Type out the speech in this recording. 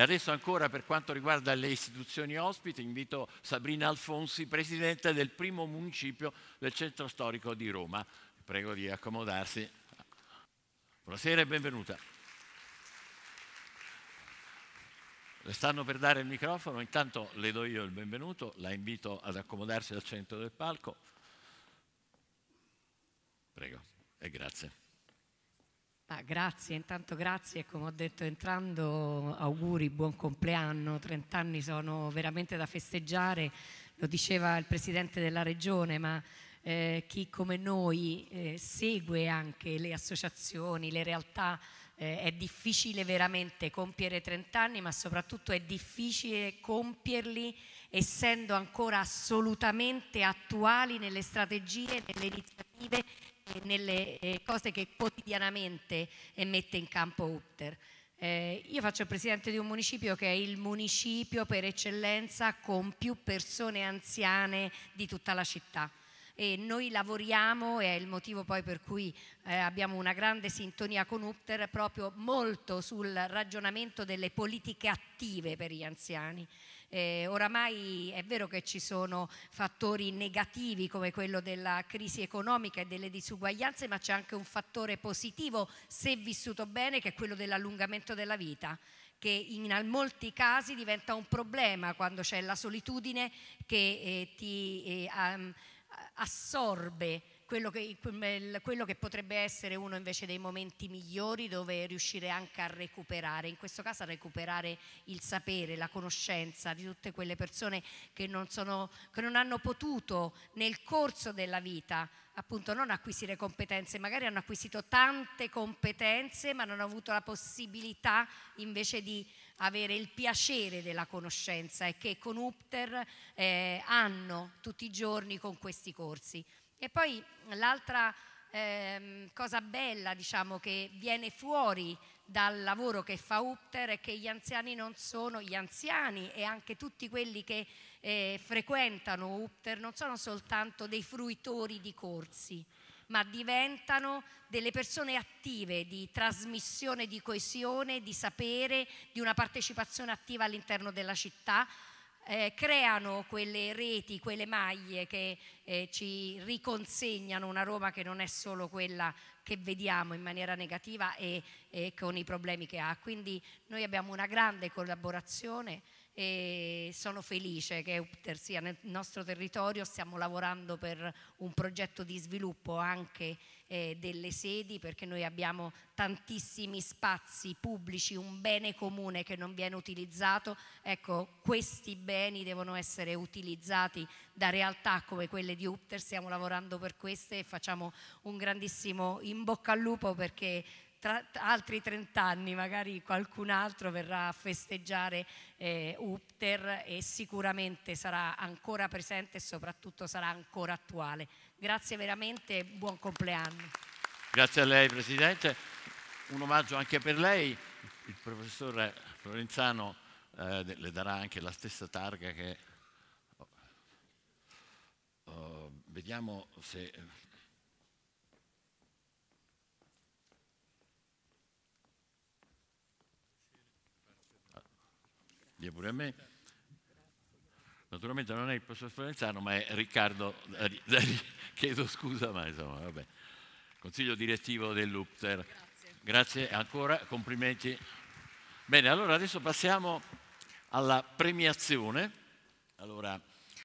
E adesso ancora per quanto riguarda le istituzioni ospite invito Sabrina Alfonsi, presidente del primo municipio del centro storico di Roma. Prego di accomodarsi. Buonasera e benvenuta. Le stanno per dare il microfono, intanto le do io il benvenuto, la invito ad accomodarsi al centro del palco. Prego e grazie. Ah, grazie, intanto grazie, come ho detto entrando auguri, buon compleanno, 30 anni sono veramente da festeggiare, lo diceva il Presidente della Regione, ma eh, chi come noi eh, segue anche le associazioni, le realtà, eh, è difficile veramente compiere 30 anni, ma soprattutto è difficile compierli essendo ancora assolutamente attuali nelle strategie, nelle iniziative nelle eh, cose che quotidianamente eh, mette in campo UPTER. Eh, io faccio il presidente di un municipio che è il municipio per eccellenza con più persone anziane di tutta la città e noi lavoriamo, e è il motivo poi per cui eh, abbiamo una grande sintonia con Upter, proprio molto sul ragionamento delle politiche attive per gli anziani. Eh, oramai è vero che ci sono fattori negativi come quello della crisi economica e delle disuguaglianze, ma c'è anche un fattore positivo, se vissuto bene, che è quello dell'allungamento della vita che in molti casi diventa un problema quando c'è la solitudine che eh, ti eh, assorbe quello che, quello che, potrebbe essere uno invece dei momenti migliori dove riuscire anche a recuperare, in questo caso a recuperare il sapere, la conoscenza di tutte quelle persone che non, sono, che non hanno potuto nel corso della vita appunto non acquisire competenze, magari hanno acquisito tante competenze ma non hanno avuto la possibilità invece di avere il piacere della conoscenza e che con Upter eh, hanno tutti i giorni con questi corsi. E poi l'altra eh, cosa bella diciamo, che viene fuori dal lavoro che fa Upter è che gli anziani non sono gli anziani e anche tutti quelli che eh, frequentano Upter non sono soltanto dei fruitori di corsi, ma diventano delle persone attive di trasmissione, di coesione, di sapere, di una partecipazione attiva all'interno della città. Eh, creano quelle reti, quelle maglie che eh, ci riconsegnano una Roma che non è solo quella che vediamo in maniera negativa e, e con i problemi che ha. Quindi noi abbiamo una grande collaborazione e sono felice che Upter sia nel nostro territorio, stiamo lavorando per un progetto di sviluppo anche eh, delle sedi perché noi abbiamo tantissimi spazi pubblici, un bene comune che non viene utilizzato, ecco questi beni devono essere utilizzati da realtà come quelle di Upter, stiamo lavorando per queste e facciamo un grandissimo in bocca al lupo perché tra altri 30 anni magari qualcun altro verrà a festeggiare eh, Upter e sicuramente sarà ancora presente e soprattutto sarà ancora attuale. Grazie veramente e buon compleanno. Grazie a lei Presidente, un omaggio anche per lei, il professore Florenzano eh, le darà anche la stessa targa che... Oh, oh vediamo se dia pure a me. Naturalmente non è il professor Florenzano, ma è Riccardo, eh, eh, chiedo scusa, ma insomma, vabbè. Consiglio direttivo dell'UPTER. Grazie. Grazie ancora, complimenti. Bene, allora adesso passiamo alla premiazione. Allora,